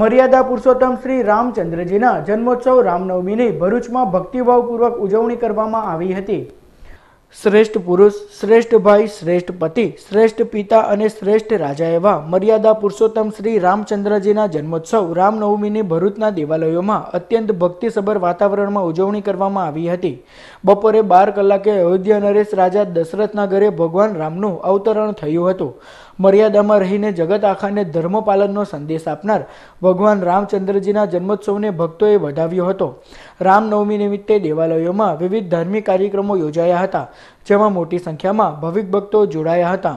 મર્યાદા પુરુષોત્તમ શ્રી રામચંદ્રજીના જન્મોત્સવ રામનવમીની ભરૂચમાં ભક્તિભાવપૂર્વક ઉજવણી કરવામાં આવી હતી શ્રેષ્ઠ પુરુષ શ્રેષ્ઠ ભાઈ શ્રેષ્ઠ પતિ શ્રેષ્ઠ પિતા અને શ્રેષ્ઠ રાજા એવા મર્યાદા પુરુષોત્તમ શ્રી રામચંદ્રજીના જન્મોત્સવ રામનવમીની ભરૂચના દેવાલયોમાં અત્યંત ભક્તિસભર વાતાવરણમાં ઉજવણી કરવામાં આવી હતી બપોરે બાર કલાકે અયોધ્યા નરેશ રાજા દશરથના ઘરે ભગવાન રામનું અવતરણ થયું હતું મર્યાદામાં રહીને જગત આખાને ધર્મપાલનનો સંદેશ આપનાર ભગવાન રામચંદ્રજીના જન્મોત્સવને ભક્તોએ વધાવ્યો હતો રામનવમી નિમિત્તે દેવાલયોમાં વિવિધ ધાર્મિક કાર્યક્રમો યોજાયા હતા જેમાં મોટી સંખ્યામાં ભવિક ભક્તો જોડાયા હતા